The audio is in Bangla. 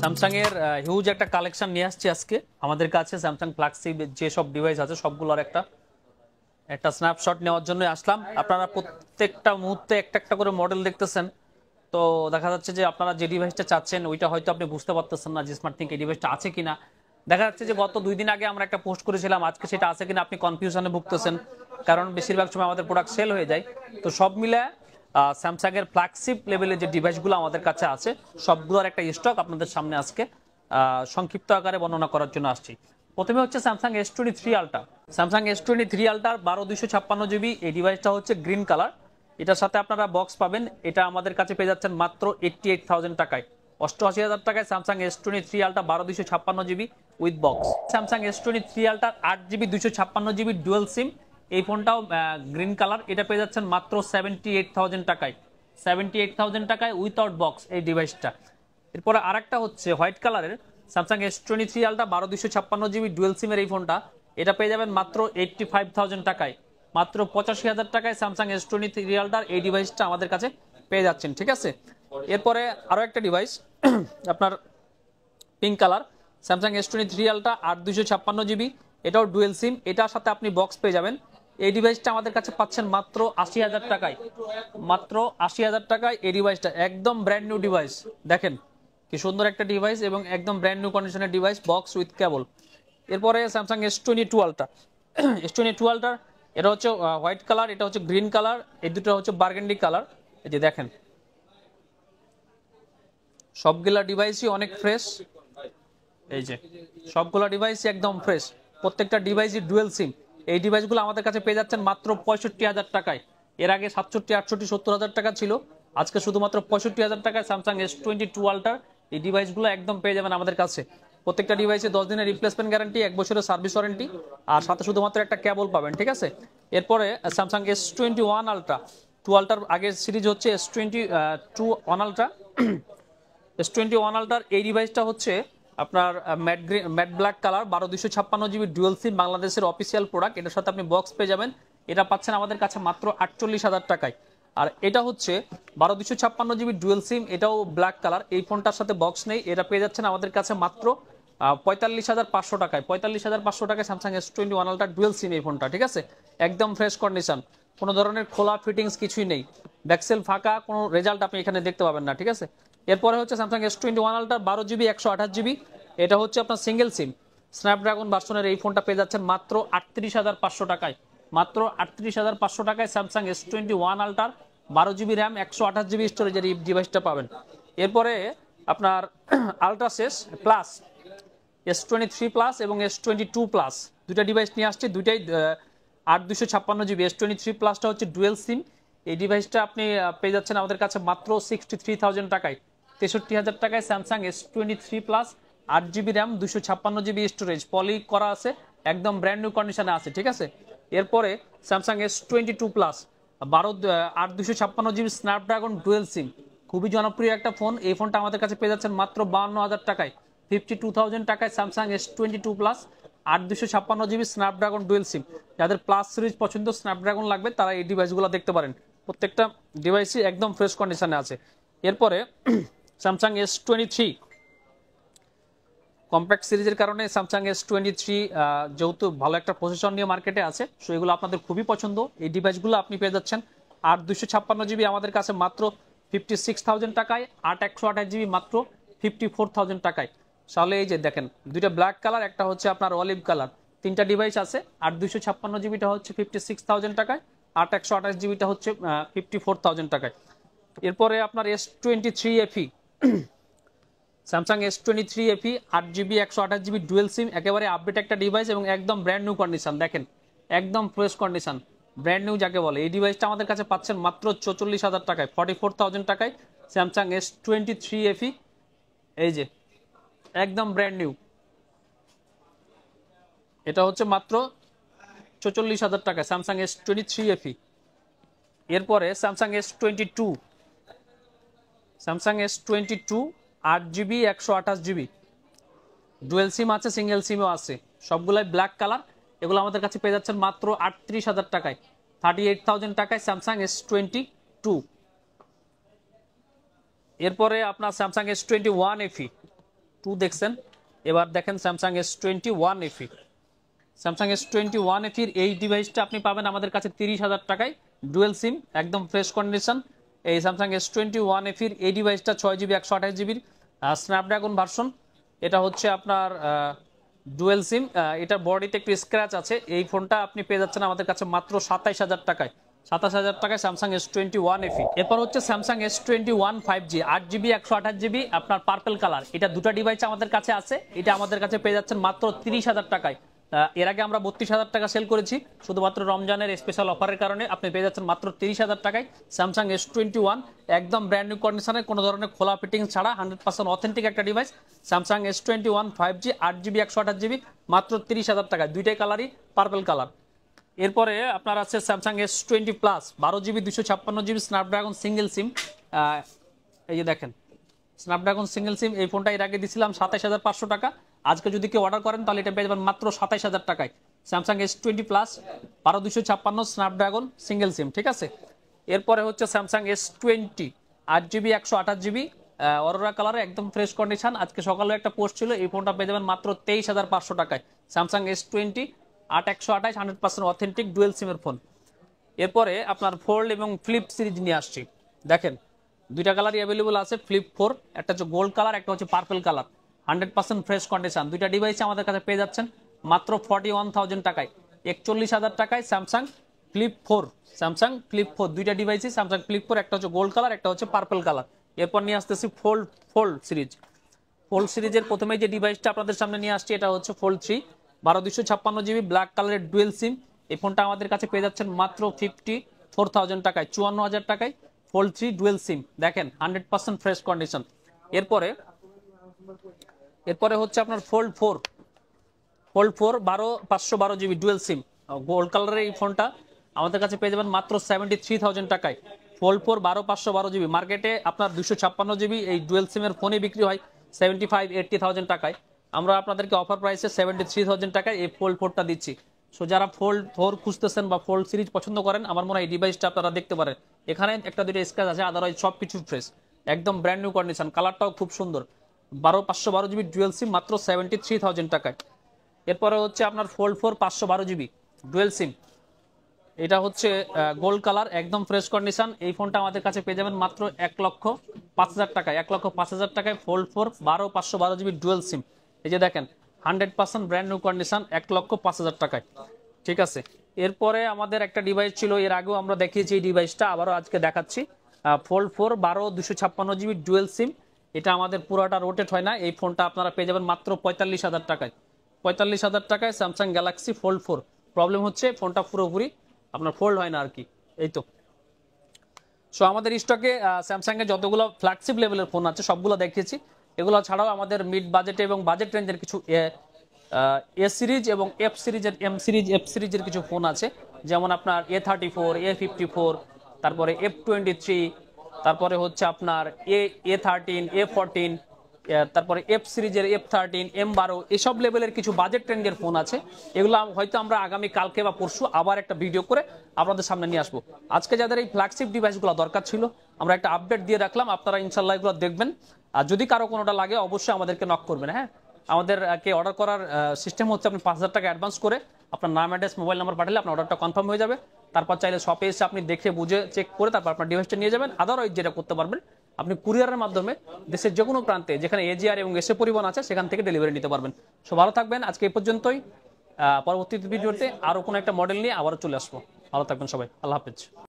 স্যামসাং এর হিউজ একটা কালেকশন নিয়ে আসছি আজকে আমাদের কাছে স্যামসাং ফ্ল্যাগশিপ যেসব ডিভাইস আছে সবগুলোর একটা একটা স্ন্যাপশট নেওয়ার জন্য আসলাম আপনারা প্রত্যেকটা মুহূর্তে একটা একটা করে মডেল দেখতেছেন তো দেখা যাচ্ছে যে আপনারা যে ডিভাইসটা চাচ্ছেন ওইটা হয়তো আপনি বুঝতে পারতেছেন না যে স্মার্ট থিঙ্ক এই ডিভাইসটা আছে কিনা দেখা যাচ্ছে যে গত দুই দিন আগে আমরা একটা পোস্ট করেছিলাম আজকে সেটা আছে কিনা আপনি কনফিউশনে ভুগতেছেন কারণ বেশিরভাগ সময় আমাদের প্রোডাক্ট সেল হয়ে যায় তো সব মিলে স্যামসাংয়ের ফ্ল্যাগশিপ লেভেলের যে ডিভাইসগুলো আমাদের কাছে আছে সবগুলোর একটা স্টক আপনাদের সামনে আজকে সংক্ষিপ্ত আকারে বর্ণনা করার জন্য আসছি প্রথমে হচ্ছে Samsung S twenty three ultra Samsung S twenty three আলট্রার বারো দুইশো ছাপ্পান্ন জিবি এই ডিভাইসটা হচ্ছে গ্রিন কালার এটার সাথে আপনারা বক্স পাবেন এটা আমাদের কাছে পেয়ে যাচ্ছেন মাত্র এইটটি এইট থাউজেন্ড টাকায় অষ্টআশি হাজার টাকায় স্যামসাং এস টোয়েন্টি থ্রি আলটা বারো দুশো ছাপ্পান্ন GB with box Samsung S twenty three আলটার আট জিবি দুশো ছাপ্পান্ন জিবি ডুয়েল সিম এই ফোনটাও গ্রিন কালার এটা পেয়ে যাচ্ছেন মাত্র সেভেন্টি এইট থাউজেন্ড টাকায় সেভেন্টি এইট থাউজেন্ড টাকায় উইথআউট বক্স এই ডিভাইসটা এরপরে আর হচ্ছে হোয়াইট কালারের স্যামসাং এস টোয়েন্টি থ্রি আলটা বারো দুশো ছাপ্পান্ন জিবি ডুয়েল সিমের এই ফোনটা এটা পেয়ে যাবেন মাত্র এইটটি ফাইভ থাউজেন্ড টাকায় মাত্র পঁচাশি হাজার টাকায় স্যামসাং এস টোয়েন্টি থ্রি আলটার এই ডিভাইসটা আমাদের কাছে পেয়ে যাচ্ছেন ঠিক আছে এরপরে আরও একটা ডিভাইস আপনার pink colour Samsung S twenty three ultra আট দুশো ছাপ্পান্ন জিবি এটাও ডুয়েল সিম এটার সাথে আপনি বক্স পেয়ে যাবেন এই ডিভাইসটা আমাদের কাছে পাচ্ছেন মাত্র আশি হাজার টাকায় মাত্র আশি হাজার টাকায় এই ডিভাইসটা একদম ব্র্যান্ড নিউ ডিভাইস দেখেন কি সুন্দর একটা ডিভাইস এবং একদম ব্র্যান্ড নিউ কন্ডিশনের ডিভাইস বক্স উইথ কেবল এরপরে স্যামসাং এস টোয়েন্টি টুয়েলভটা এস টোয়েন্টি টুয়েলভটার এটা হচ্ছে হোয়াইট কালার এটা হচ্ছে গ্রিন কালার এই দুটো হচ্ছে বার্গেন্ডি কালার এই যে দেখেন সবগুলা ডিভাইসই অনেক ফ্রেশ এই যে সবগুলা ডিভাইসই একদম ফ্রেশ প্রত্যেকটা ডিভাইসই ডুয়েল সিম এই ডিভাইসগুলো আমাদের কাছে পেয়ে যাচ্ছেন মাত্র পঁয়ষট্টি হাজার টাকায় এর আগে সাতষট্টি আটষট্টি সত্তর হাজার টাকা ছিল আজকে শুধুমাত্র পঁয়ষট্টি হাজার টাকায় স্যামসাং এস টোয়েন্টি টু আল্টার এই ডিভাইসগুলো একদম পেয়ে যাবেন আমাদের কাছে প্রত্যেকটা ডিভাইসে দশ দিনের রিপ্লেসমেন্ট গ্যারান্টি এক বছরের সার্ভিস ওয়ারেন্টি আর সাথে শুধুমাত্র একটা ক্যাবল পাবেন ঠিক আছে এরপরে Samsung S twenty one ultra two আলটার আগের সিরিজ হচ্ছে S twenty two one ultra S twenty one আলটার এই ডিভাইসটা হচ্ছে আপনার matte green matte black colour বারো দুশো ছাপ্পান্ন জিবি ডুয়েল সিম বাংলাদেশের অফিসিয়াল প্রোডাক্ট এটার সাথে আপনি বক্স পেয়ে যাবেন এটা পাচ্ছেন আমাদের কাছে মাত্র আটচল্লিশ হাজার টাকায় আর এটা হচ্ছে বারো দুশো ছাপ্পান্ন জিবি ডুয়েল সিম এটাও ব্ল্যাক কালার এই ফোনটার সাথে বক্স নেই এটা পেয়ে যাচ্ছেন আমাদের কাছে মাত্র পঁয়তাল্লিশ হাজার পাঁচশো টাকায় পঁয়তাল্লিশ হাজার পাঁচশো টাকায় Samsung S twenty one ultra dual SIM এই ফোনটা ঠিক আছে একদম ফ্রেশ কন্ডিশন কোনো ধরনের খোলা ফিটিংস কিছুই নেই ব্যাকসেল ফাঁকা কোনো রেজাল্ট আপনি এখানে দেখতে পাবেন না ঠিক আছে এরপরে হচ্ছে Samsung S twenty one ultra বারো জিবি একশো আঠাশ জিবি এটা হচ্ছে আপনার সিঙ্গেল সিম স্ন্যাপড্রাগন বার্সনের এই ফোনটা পেয়ে যাচ্ছেন মাত্র আটত্রিশ হাজার পাঁচশো টাকায় মাত্র আটত্রিশ হাজার পাঁচশো টাকায় স্যামসাং এস টোয়েন্টি ওয়ান আলট্রার বারো জিবি র্যাম একশো আঠাশ জিবি স্টোরেজের এই ডিভাইসটা পাবেন এরপরে আপনার আলট্রাসেস plus S twenty three plus এবং এস টোয়েন্টি টু প্লাস দুটা ডিভাইস নিয়ে আসছে দুইটাই আট দুশো ছাপ্পান্ন জিবি এস টোয়েন্টি থ্রি প্লাসটা হচ্ছে ডুয়েল সিম এই ডিভাইসটা আপনি পেয়ে যাচ্ছেন আমাদের কাছে মাত্র সিক্সটি থ্রি থাউজেন্ড টাকায় তেষট্টি হাজার টাকায় Samsung S twenty three plus আট জিবি র্যাম দুশো ছাপ্পান্ন জিবি স্টোরেজ পলি করা আছে একদম ব্র্যান্ড নিউ কন্ডিশনে আছে ঠিক আছে এরপরে Samsung S twenty two plus বারো আট দুশো ছাপ্পান্ন জিবি স্ন্যাপড্রাগন ডুয়েল সিম খুবই জনপ্রিয় একটা ফোন এই ফোনটা আমাদের কাছে পেয়ে যাচ্ছেন মাত্র বাউন্ন হাজার টাকায় ফিফটি টু থাউজেন্ড টাকায় Samsung S twenty two plus আট দুশো ছাপ্পান্ন জিবি স্ন্যাপড্রাগন ডুয়েল সিম যাদের প্লাস সিরিজ পছন্দ স্ন্যাপড্রাগন লাগবে তারা এই ডিভাইসগুলো দেখতে পারেন প্রত্যেকটা ডিভাইসই একদম ফ্রেশ কন্ডিশনে আছে এরপরে Samsung S twenty three compact সিরিজের কারণে স্যামসাং এস টোয়েন্টি থ্রি যেহেতু ভালো একটা পজিশন নিয়ে মার্কেটে আছে সো এগুলো আপনাদের খুবই পছন্দ এই ডিভাইসগুলো আপনি পেয়ে যাচ্ছেন আর দুশো ছাপ্পান্ন জিবি আমাদের কাছে মাত্র ফিফটি সিক্স থাউজেন্ড টাকায় আট একশো আঠাশ জিবি মাত্র ফিফটি ফোর থাউজেন্ড টাকায় তাহলে এই যে দেখেন দুইটা ব্ল্যাক কালার একটা হচ্ছে আপনার অলিভ কালার তিনটা ডিভাইস আছে আর দুশো ছাপ্পান্ন জিবিটা হচ্ছে ফিফটি সিক্স থাউজেন্ড টাকায় আট একশো আঠাশ জিবিটা হচ্ছে ফিফটি ফোর থাউজেন্ড টাকায় এরপরে আপনার S twenty three FE Samsung S twenty three FE আট জিবি একশো আঠাশ জিবি ডুয়েল সিম একেবারে আপডেট একটা ডিভাইস এবং একদম ব্র্যান্ড নিউ কন্ডিশান দেখেন একদম ফ্রেশ কন্ডিশান ব্র্যান্ড নিউ যাকে বলে এই ডিভাইসটা আমাদের কাছে পাচ্ছেন মাত্র চৌচল্লিশ হাজার টাকায় ফর্টি ফোর থাউজেন্ড টাকায় Samsung S twenty three FE এই যে একদম ব্র্যান্ড নিউ এটা হচ্ছে মাত্র চৌচল্লিশ হাজার টাকা Samsung S twenty three FE এরপরে Samsung S twenty two Samsung S twenty two আট জিবি একশো আঠাশ জিবি ডুয়েল সিম আছে সিঙ্গেল সিমও আছে সবগুলাই ব্ল্যাক কালার এগুলো আমাদের কাছে পেয়ে যাচ্ছেন মাত্র আটত্রিশ হাজার টাকায় থার্টি এইট থাউজেন্ড টাকায় স্যামসাং এস টোয়েন্টি টু এরপরে আপনার Samsung S twenty one FE two দেখছেন এবার দেখেন Samsung S twenty one FE Samsung S twenty one এফির এই ডিভাইসটা আপনি পাবেন আমাদের কাছে তিরিশ হাজার টাকায় ডুয়েল সিম একদম ফ্রেশ কন্ডিশন এই স্যামসাং এস টোয়েন্টি ওয়ান এফির এই ডিভাইসটা ছয় জিবি একশো আঠাশ জিবির স্ন্যাপড্রাগন ভার্সন এটা হচ্ছে আপনার ডুয়েল সিম এটার বডিতে একটু স্ক্র্যাচ আছে এই ফোনটা আপনি পেয়ে যাচ্ছেন আমাদের কাছে মাত্র সাতাইশ হাজার টাকায় সাতাশ হাজার টাকায় Samsung S twenty one FE এরপর হচ্ছে Samsung S twenty one five G আট জিবি একশো আঠাশ জিবি আপনার পার্পেল কালার এটা দুটো ডিভাইস আমাদের কাছে আছে এটা আমাদের কাছে পেয়ে যাচ্ছেন মাত্র তিরিশ হাজার টাকায় এর আগে আমরা বত্রিশ হাজার টাকা সেল করেছি শুধুমাত্র রমজানের স্পেশাল অফারের কারণে আপনি পেয়ে যাচ্ছেন মাত্র তিরিশ হাজার টাকায় স্যামসাং এস টোয়েন্টি ওয়ান একদম ব্র্যান্ড নিউ কন্ডিশনে কোনো ধরনের খোলা ফিটিং ছাড়া হান্ড্রেড পার্সেন্ট অথেন্টিক একটা device Samsung S twenty one five G আট জিবি একশো আঠাশ জিবি মাত্র তিরিশ হাজার টাকা দুইটাই কালারই পার্পেল কালার এরপরে আপনার আছে স্যামসাং এস টোয়েন্টি প্লাস বারো জিবি দুশো ছাপ্পান্ন জিবি স্ন্যাপড্রাগন সিঙ্গেল সিম এই যে দেখেন স্ন্যাপড্রাগন সিঙ্গেল সিম এই ফোনটা এর আগে দিয়েছিলাম সাতাশ হাজার পাঁচশো টাকা আজকে যদি কেউ অর্ডার করেন তাহলে এটা পেয়ে যাবেন মাত্র সাতাইশ হাজার টাকায় স্যামসাং এস টোয়েন্টি প্লাস বারো দুশো ছাপ্পান্ন স্ন্যাপড্রাগন সিঙ্গেল সিম ঠিক আছে এরপরে হচ্ছে স্যামসাং এস টোয়েন্টি আট জিবি একশো আঠাশ জিবি অরোরা কালারে একদম ফ্রেশ কন্ডিশন আজকে সকালে একটা পোস্ট ছিল এই ফোনটা পেয়ে যাবেন মাত্র তেইশ হাজার পাঁচশো টাকায় স্যামসাং এস টোয়েন্টি আট একশো আঠাশ হান্ড্রেড পার্সেন্ট অথেন্টিক ডুয়েল সিমের ফোন এরপরে আপনার ফোল্ড এবং ফ্লিপ সিরিজ নিয়ে আসছি দেখেন দুইটা কালারই অ্যাভেলেবল আছে ফ্লিপ ফোর একটা হচ্ছে গোল্ড কালার একটা হচ্ছে purple colour hundred percent fresh condition দুইটা ডিভাইসে আমাদের কাছে পেয়ে যাচ্ছেন মাত্র ফর্টি ওয়ান থাউজেন্ড টাকায় একচল্লিশ হাজার টাকায় Samsung flip four Samsung flip four দুইটা ডিভাইসই স্যামসাং ক্লিপ ফোর একটা হচ্ছে গোল্ড কালার একটা হচ্ছে পার্পল কালার এরপর নিয়ে আসতেছি ফোল্ড ফোল্ড সিরিজ ফোল্ড সিরিজের প্রথমে যে ডিভাইসটা আপনাদের সামনে নিয়ে আসছি এটা হচ্ছে ফোল্ড থ্রি বারো দুশো ছাপ্পান্ন জিবি ব্ল্যাক কালারের ডুয়েল সিম এই ফোনটা আমাদের কাছে পেয়ে যাচ্ছেন মাত্র ফিফটি ফোর থাউজেন্ড টাকায় চুয়ান্ন হাজার টাকায় ফোল্ড থ্রি ডুয়েল সিম দেখেন হান্ড্রেড পার্সেন্ট ফ্রেশ কন্ডিশন এরপরে এরপরে হচ্ছে আপনার ফোল্ড ফোর ফোল্ড ফোর বারো পাঁচশো বারো জিবি ডুয়েল সিম গোল্ড কালারের এই ফোনটা আমাদের কাছে পেয়ে যাবেন মাত্র সেভেন্টি থ্রি থাউজেন্ড টাকায় ফোল্ড ফোর বারো পাঁচশো বারো জিবি মার্কেটে আপনার দুশো ছাপ্পান্ন জিবি এই ডুয়েল সিমের ফোনে বিক্রি হয় সেভেন্টি ফাইভ এইটটি থাউজেন্ড টাকায় আমরা আপনাদেরকে অফার প্রাইসে সেভেন্টি থ্রি থাউজেন্ড টাকায় এই ফোল্ড ফোরটা দিচ্ছি সো যারা ফোল্ড ফোর খুঁজতেছেন বা ফোল্ড সিরিজ পছন্দ করেন আমার মনে হয় এই ডিভাইসটা আপনারা দেখতে পারেন এখানে একটা দুটো স্ক্র্যাচ আছে আদারওয়াইজ সব কিছু ফ্রেশ একদম ব্র্যান্ড নিউ কন্ডিশন কালারটাও খুব সুন্দর বারো পাঁচশো বারো জিবি ডুয়েল সিম মাত্র সেভেন্টি থ্রি থাউজেন্ড টাকায় এরপরে হচ্ছে আপনার ফোল্ড ফোর পাঁচশো বারো জিবি ডুয়েল সিম এটা হচ্ছে গোল্ড কালার একদম ফ্রেশ কন্ডিশন এই ফোনটা আমাদের কাছে পেয়ে যাবেন মাত্র এক লক্ষ পাঁচ হাজার টাকায় এক লক্ষ পাঁচ হাজার টাকায় ফোল্ড ফোর বারো পাঁচশো বারো জিবি ডুয়েল সিম এই যে দেখেন hundred percent brand new condition এক লক্ষ পাঁচ হাজার টাকায় ঠিক আছে এরপরে আমাদের একটা ডিভাইস ছিল এর আগেও আমরা দেখিয়েছি এই ডিভাইসটা আবারও আজকে দেখাচ্ছি ফোল্ড ফোর বারো দুশো ছাপ্পান্ন জিবি ডুয়েল সিম এটা আমাদের পুরোটা রোটেট হয় না এই ফোনটা আপনারা পেয়ে যাবেন মাত্র পঁয়তাল্লিশ হাজার টাকায় পঁয়তাল্লিশ হাজার টাকায় Samsung Galaxy fold four problem হচ্ছে ফোনটা পুরোপুরি আপনার ফোল্ড হয় না আর কি এই তো সো আমাদের স্টকে স্যামসাংয়ের যতগুলো ফ্ল্যাগশিপ লেভেলের ফোন আছে সবগুলো দেখিয়েছি এগুলো ছাড়াও আমাদের মিড বাজেটে এবং বাজেট রেঞ্জের কিছু এ সিরিজ এবং এফ সিরিজের এম সিরিজ এফ সিরিজের কিছু ফোন আছে যেমন আপনার A thirty four A fifty four তারপরে এফ টোয়েন্টি থ্রি তারপরে হচ্ছে আপনার A A thirteen A fourteen তারপরে এফ সিরিজের এফ থার্টিন এম বারো এসব লেভেলের কিছু বাজেট ট্রেন্ডের ফোন আছে এগুলো হয়তো আমরা আগামী কালকে বা পরশু আবার একটা ভিডিও করে আপনাদের সামনে নিয়ে আসবো আজকে যাদের এই ফ্ল্যাগশিপ ডিভাইসগুলো দরকার ছিল আমরা একটা আপডেট দিয়ে রাখলাম আপনারা ইনশাল্লাহ এগুলো দেখবেন আর যদি কারো কোনোটা লাগে অবশ্যই আমাদেরকে নক করবেন হ্যাঁ আমাদেরকে অর্ডার করার সিস্টেম হচ্ছে আপনি পাঁচ হাজার টাকা অ্যাডভান্স করে আপনার নাম অ্যাড্রেস মোবাইল নাম্বার পাঠালে আপনার অর্ডারটা কনফার্ম হয়ে যাবে তারপর চাইলে শপে এসে আপনি দেখে বুঝে চেক করে তারপর আপনার ডিভাইসটা নিয়ে যাবেন আদারওয়াইজ যেটা করতে পারবেন আপনি কুরিয়ারের মাধ্যমে দেশের যে কোনো প্রান্তে যেখানে এজিআর এবং এসে পরিবহন আছে সেখান থেকে ডেলিভারি নিতে পারবেন সো ভালো থাকবেন আজকে এই পর্যন্তই পরবর্তী ভিডিওতে আরও কোনো একটা মডেল নিয়ে আবারও চলে আসবো ভালো থাকবেন সবাই আল্লাহ হাফিজ